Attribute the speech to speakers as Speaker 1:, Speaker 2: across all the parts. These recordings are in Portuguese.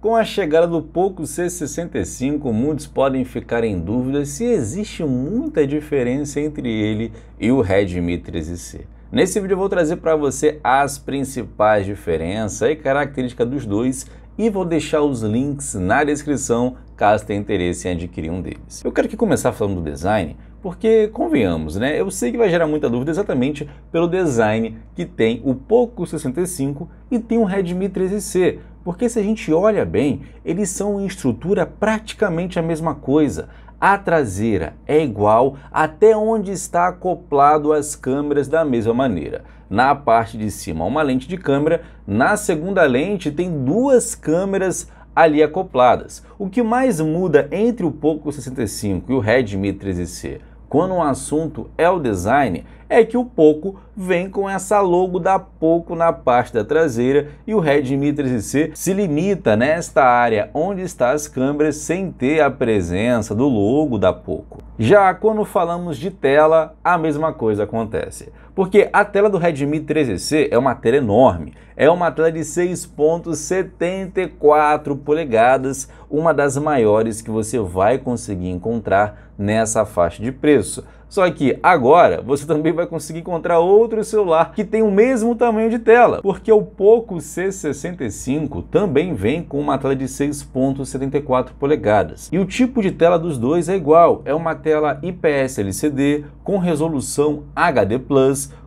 Speaker 1: Com a chegada do Poco C65, muitos podem ficar em dúvida se existe muita diferença entre ele e o Redmi 13C. Nesse vídeo eu vou trazer para você as principais diferenças e características dos dois e vou deixar os links na descrição caso tenha interesse em adquirir um deles. Eu quero que começar falando do design, porque, convenhamos, né? Eu sei que vai gerar muita dúvida exatamente pelo design que tem o Poco 65 e tem o Redmi 13C. Porque se a gente olha bem, eles são em estrutura praticamente a mesma coisa. A traseira é igual até onde está acoplado as câmeras da mesma maneira. Na parte de cima uma lente de câmera, na segunda lente tem duas câmeras ali acopladas. O que mais muda entre o Poco 65 e o Redmi 13C quando o assunto é o design, é que o Poco vem com essa logo da Poco na parte da traseira e o Redmi 13C se limita nesta área onde está as câmeras sem ter a presença do logo da Poco. Já quando falamos de tela, a mesma coisa acontece. Porque a tela do Redmi 13C é uma tela enorme, é uma tela de 6.74 polegadas, uma das maiores que você vai conseguir encontrar nessa faixa de preço. Só que agora você também vai conseguir encontrar outro celular que tem o mesmo tamanho de tela, porque o Poco C65 também vem com uma tela de 6.74 polegadas. E o tipo de tela dos dois é igual, é uma tela IPS LCD com resolução HD+,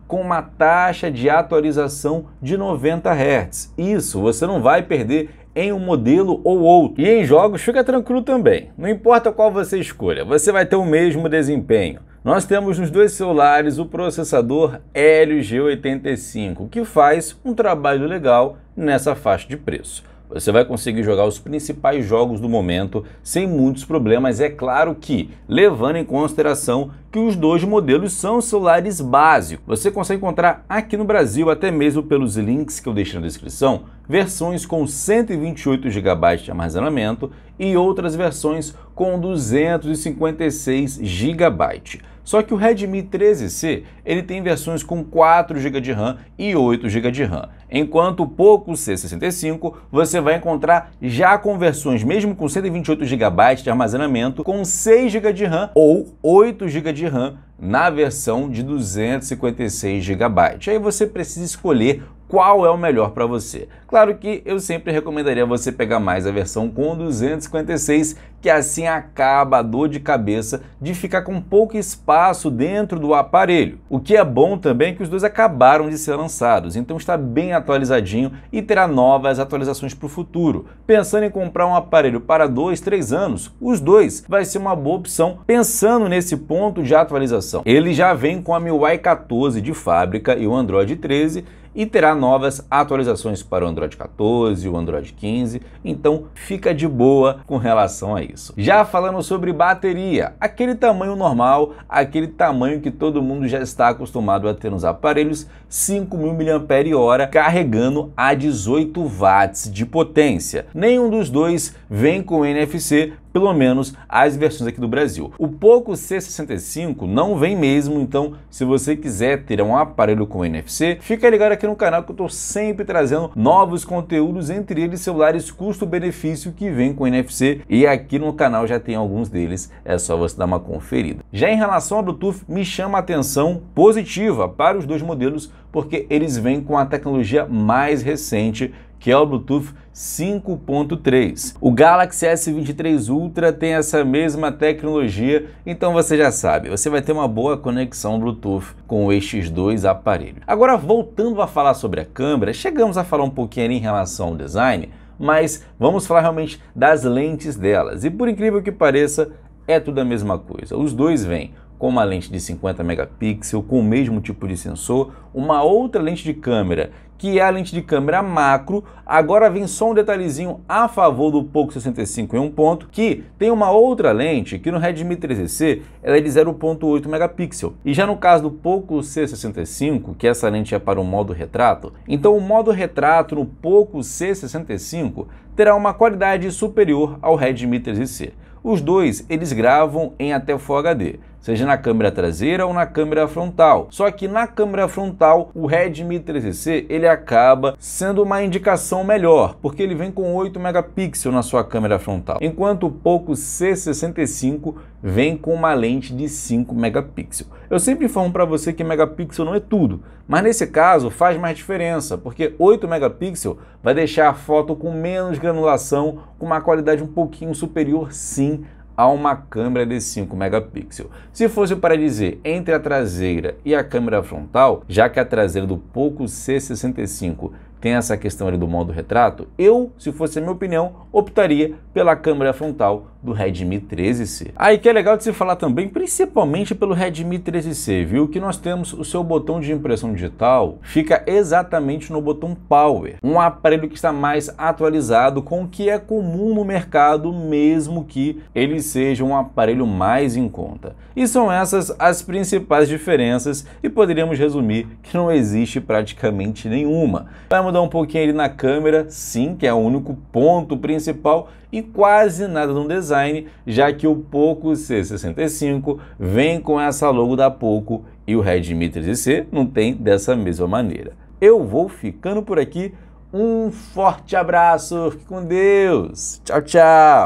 Speaker 1: com uma taxa de atualização de 90 Hz. Isso você não vai perder em um modelo ou outro. E em jogos fica tranquilo também. Não importa qual você escolha, você vai ter o mesmo desempenho. Nós temos nos dois celulares o processador Helio G85, que faz um trabalho legal nessa faixa de preço. Você vai conseguir jogar os principais jogos do momento sem muitos problemas, é claro que, levando em consideração que os dois modelos são celulares básicos. Você consegue encontrar aqui no Brasil, até mesmo pelos links que eu deixei na descrição, versões com 128 GB de armazenamento e outras versões com 256 GB. Só que o Redmi 13C ele tem versões com 4 GB de RAM e 8 GB de RAM, enquanto o Poco C65 você vai encontrar já com versões mesmo com 128 GB de armazenamento com 6 GB de RAM ou 8 GB de RAM na versão de 256 GB. Aí você precisa escolher qual é o melhor para você. Claro que eu sempre recomendaria você pegar mais a versão com 256, que assim acaba a dor de cabeça de ficar com pouco espaço dentro do aparelho. O que é bom também é que os dois acabaram de ser lançados, então está bem atualizadinho e terá novas atualizações para o futuro. Pensando em comprar um aparelho para 2, 3 anos, os dois vai ser uma boa opção pensando nesse ponto de atualização. Ele já vem com a MIUI 14 de fábrica e o Android 13 e terá novas atualizações para o Android 14 e o Android 15, então fica de boa com relação a isso. Já falando sobre bateria, aquele tamanho normal, aquele tamanho que todo mundo já está acostumado a ter nos aparelhos, 5.000 mAh carregando a 18 watts de potência. Nenhum dos dois vem com NFC, pelo menos as versões aqui do Brasil. O Poco C65 não vem mesmo, então se você quiser ter um aparelho com NFC, fica ligado aqui no canal que eu estou sempre trazendo novos conteúdos, entre eles celulares custo-benefício que vem com NFC e aqui no canal já tem alguns deles, é só você dar uma conferida. Já em relação ao Bluetooth, me chama a atenção positiva para os dois modelos, porque eles vêm com a tecnologia mais recente que é o Bluetooth 5.3. O Galaxy S23 Ultra tem essa mesma tecnologia, então você já sabe, você vai ter uma boa conexão Bluetooth com estes dois aparelhos. Agora, voltando a falar sobre a câmera, chegamos a falar um pouquinho em relação ao design, mas vamos falar realmente das lentes delas. E por incrível que pareça, é tudo a mesma coisa. Os dois vêm com uma lente de 50 megapixels, com o mesmo tipo de sensor, uma outra lente de câmera que é a lente de câmera macro. Agora vem só um detalhezinho a favor do Poco 65 em um ponto, que tem uma outra lente que no Redmi 13C ela é de 0.8 megapixel. E já no caso do Poco C65, que essa lente é para o modo retrato, então o modo retrato no Poco C65 terá uma qualidade superior ao Redmi 13C. Os dois eles gravam em até Full HD seja na câmera traseira ou na câmera frontal. Só que na câmera frontal, o Redmi 3C ele acaba sendo uma indicação melhor, porque ele vem com 8 megapixels na sua câmera frontal, enquanto o Poco C65 vem com uma lente de 5 megapixels. Eu sempre falo para você que megapixel não é tudo, mas nesse caso faz mais diferença, porque 8 megapixels vai deixar a foto com menos granulação, com uma qualidade um pouquinho superior sim a uma câmera de 5 megapixels. Se fosse para dizer entre a traseira e a câmera frontal, já que a traseira do Poco C65 tem essa questão ali do modo retrato, eu, se fosse a minha opinião, optaria pela câmera frontal do Redmi 13C. Aí ah, que é legal de se falar também, principalmente pelo Redmi 13C, viu? Que nós temos o seu botão de impressão digital fica exatamente no botão Power, um aparelho que está mais atualizado com o que é comum no mercado, mesmo que ele seja um aparelho mais em conta. E são essas as principais diferenças e poderíamos resumir que não existe praticamente nenhuma mudar um pouquinho ali na câmera, sim, que é o único ponto principal, e quase nada no design, já que o Poco C65 vem com essa logo da Poco e o Redmi 13C não tem dessa mesma maneira. Eu vou ficando por aqui, um forte abraço, fique com Deus, tchau, tchau!